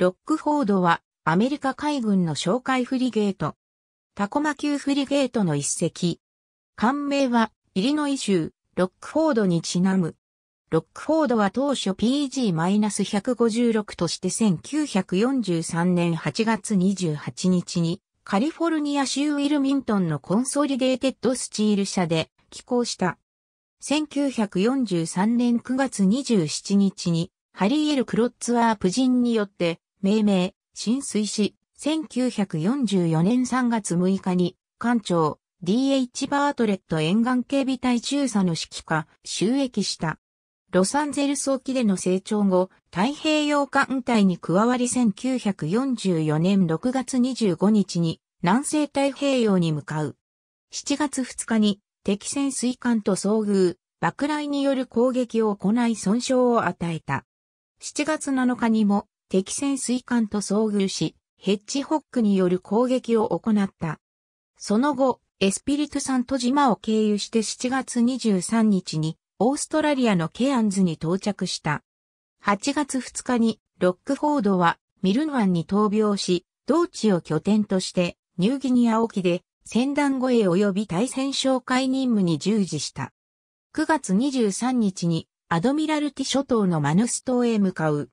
ロックフォードはアメリカ海軍の哨戒フリゲート。タコマ級フリゲートの一隻。艦名はイリノイ州ロックフォードにちなむ。ロックフォードは当初 PG-156 として1943年8月28日にカリフォルニア州ウィルミントンのコンソリデーテッドスチール社で寄港した。1943年9月27日にハリー・エル・クロッツワープ人によって命名、浸水し、1944年3月6日に、艦長、D.H. バートレット沿岸警備隊中佐の指揮下、収益した。ロサンゼルス沖での成長後、太平洋艦隊に加わり1944年6月25日に南西太平洋に向かう。7月2日に敵潜水艦と遭遇、爆雷による攻撃を行い損傷を与えた。7月7日にも敵潜水艦と遭遇し、ヘッジホックによる攻撃を行った。その後、エスピリトサント島を経由して7月23日にオーストラリアのケアンズに到着した。8月2日にロックフォードはミルン湾に闘病し、同地を拠点としてニューギニア沖で船団護衛及び対戦哨戒任務に従事した。9月23日にアドミラルティ諸島のマヌス島へ向かう。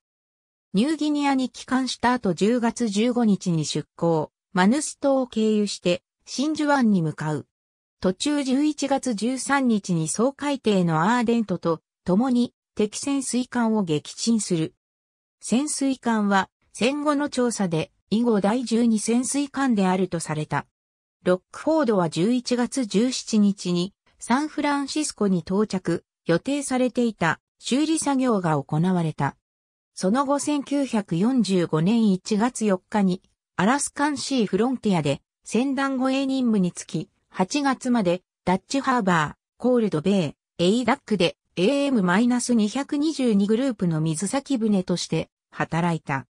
ニューギニアに帰還した後10月15日に出港、マヌス島を経由して真珠湾に向かう。途中11月13日に総海底のアーデントと共に敵潜水艦を撃沈する。潜水艦は戦後の調査で以後第12潜水艦であるとされた。ロックフォードは11月17日にサンフランシスコに到着、予定されていた修理作業が行われた。その後1945年1月4日に、アラスカンシーフロンティアで、船団護衛任務につき、8月まで、ダッチハーバー、コールドベイ、エイダックで、AM-222 グループの水先船として、働いた。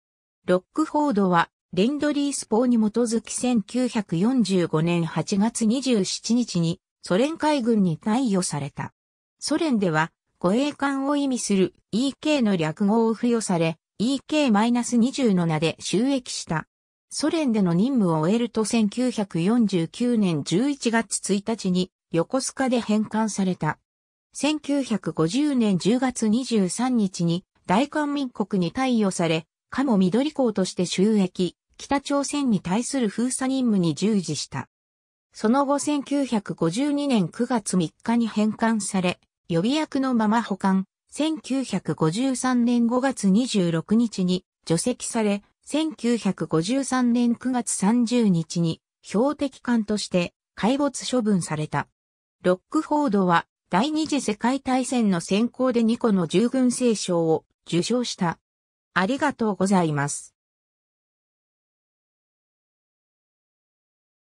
ロックフォードは、レンドリース法に基づき1945年8月27日に、ソ連海軍に貸与された。ソ連では、護衛艦を意味する EK の略語を付与され、EK-20 の名で収益した。ソ連での任務を終えると1949年11月1日に横須賀で返還された。1950年10月23日に大韓民国に貸与され、カモ緑港として収益、北朝鮮に対する封鎖任務に従事した。その後1952年9月3日に返還され、予備役のまま保管、1953年5月26日に除籍され、1953年9月30日に標的艦として海没処分された。ロックフォードは第二次世界大戦の先行で2個の従軍聖章を受賞した。ありがとうございます。